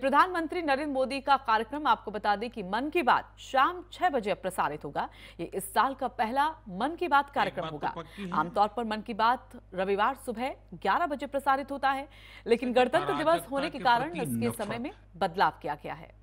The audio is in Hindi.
प्रधानमंत्री नरेंद्र मोदी का कार्यक्रम आपको बता दें कि मन की बात शाम छह बजे अब प्रसारित होगा ये इस साल का पहला मन की बात कार्यक्रम तो होगा आमतौर पर मन की बात रविवार सुबह 11 बजे प्रसारित होता है लेकिन अच्छा, गणतंत्र दिवस होने के कारण इसके समय में बदलाव किया गया है